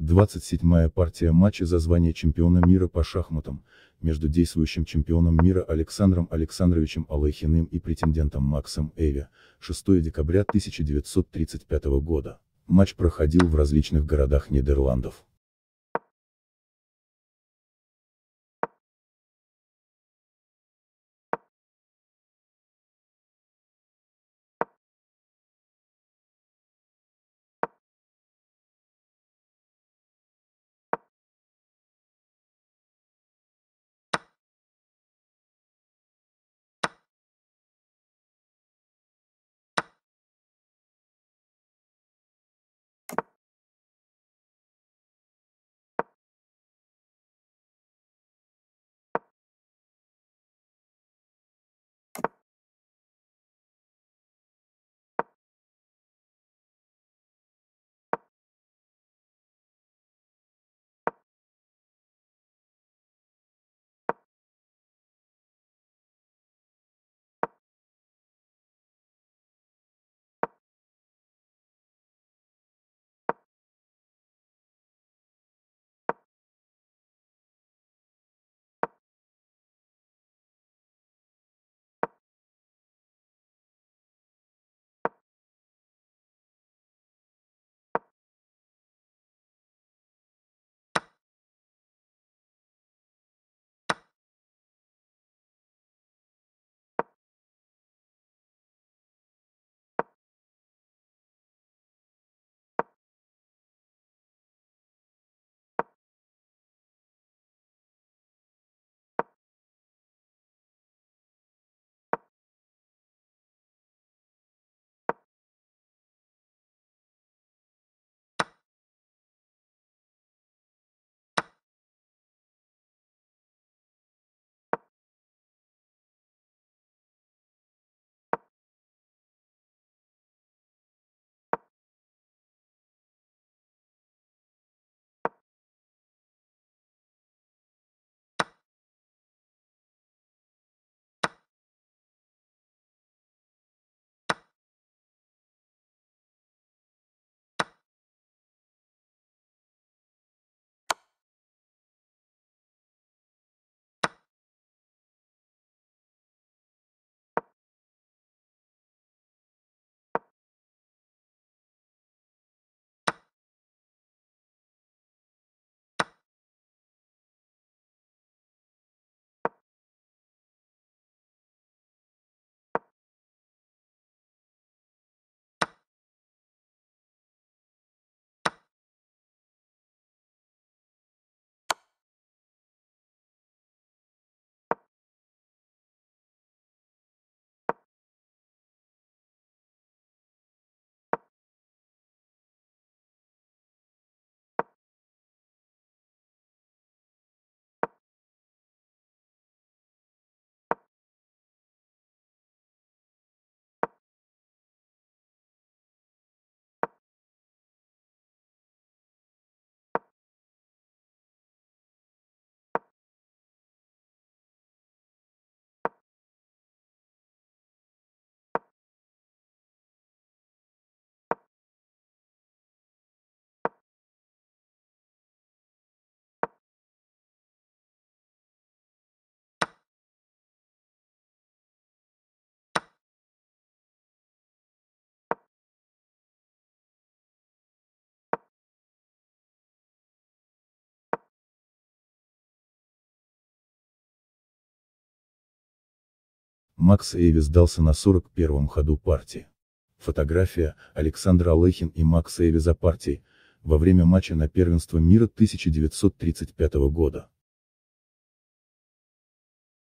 27-я партия матча за звание чемпиона мира по шахматам, между действующим чемпионом мира Александром Александровичем Алайхиным и претендентом Максом Эви, 6 декабря 1935 года. Матч проходил в различных городах Нидерландов. Макс Эви сдался на 41-м ходу партии. Фотография Александр Алехин и Макс Эви за партией, во время матча на первенство мира 1935 года.